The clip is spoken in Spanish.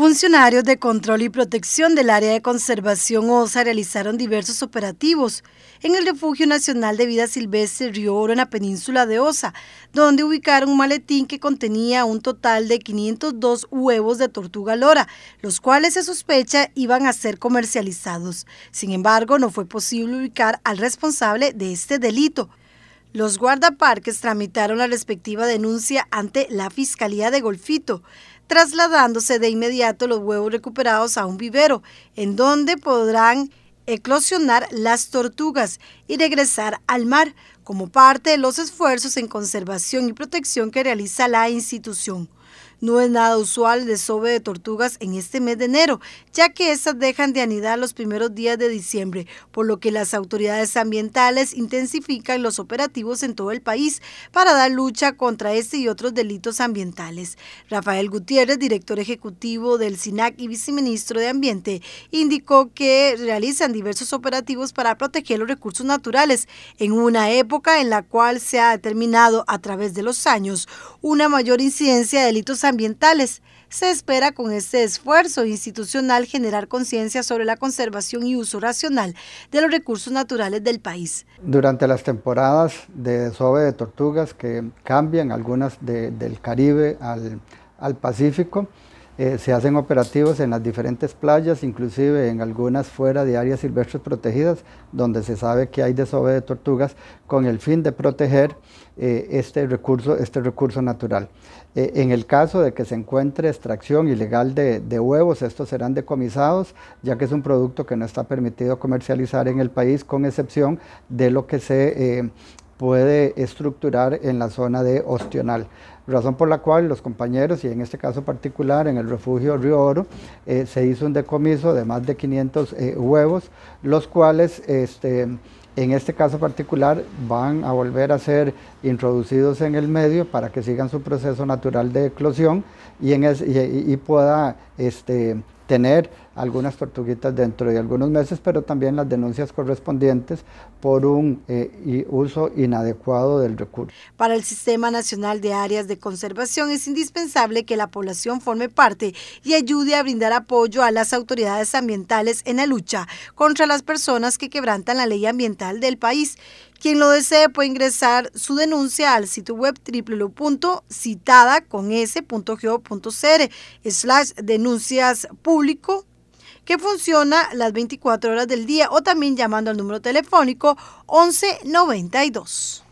Funcionarios de control y protección del área de conservación OSA realizaron diversos operativos en el Refugio Nacional de Vida Silvestre Río Oro en la península de Osa, donde ubicaron un maletín que contenía un total de 502 huevos de tortuga lora, los cuales se sospecha iban a ser comercializados. Sin embargo, no fue posible ubicar al responsable de este delito. Los guardaparques tramitaron la respectiva denuncia ante la Fiscalía de Golfito, trasladándose de inmediato los huevos recuperados a un vivero, en donde podrán eclosionar las tortugas y regresar al mar, como parte de los esfuerzos en conservación y protección que realiza la institución. No es nada usual el desove de tortugas en este mes de enero, ya que esas dejan de anidar los primeros días de diciembre, por lo que las autoridades ambientales intensifican los operativos en todo el país para dar lucha contra este y otros delitos ambientales. Rafael Gutiérrez, director ejecutivo del SINAC y viceministro de Ambiente, indicó que realizan diversos operativos para proteger los recursos naturales en una época en la cual se ha determinado a través de los años una mayor incidencia de delitos ambientales ambientales. Se espera con este esfuerzo institucional generar conciencia sobre la conservación y uso racional de los recursos naturales del país. Durante las temporadas de desove de tortugas que cambian algunas del Caribe al Pacífico, eh, se hacen operativos en las diferentes playas, inclusive en algunas fuera de áreas silvestres protegidas, donde se sabe que hay desove de tortugas, con el fin de proteger eh, este, recurso, este recurso natural. Eh, en el caso de que se encuentre extracción ilegal de, de, huevos, estos serán decomisados, ya que es un producto que no está permitido comercializar en el país, con excepción de lo que se puede estructurar en la zona de Ostional, razón por la cual los compañeros, y en este caso particular en el refugio Río Oro, eh, se hizo un decomiso de más de 500 eh, huevos, los cuales este, en este caso particular van a volver a ser introducidos en el medio para que sigan su proceso natural de eclosión y, en pueda este, tener algunas tortuguitas dentro de algunos meses, pero también las denuncias correspondientes por un eh, uso inadecuado del recurso. Para el Sistema Nacional de Áreas de Conservación es indispensable que la población forme parte y ayude a brindar apoyo a las autoridades ambientales en la lucha contra las personas que quebrantan la ley ambiental del país. Quien lo desee puede ingresar su denuncia al sitio web www.citada.gov.cr slash denuncias público que funciona las 24 horas del día o también llamando al número telefónico 1192.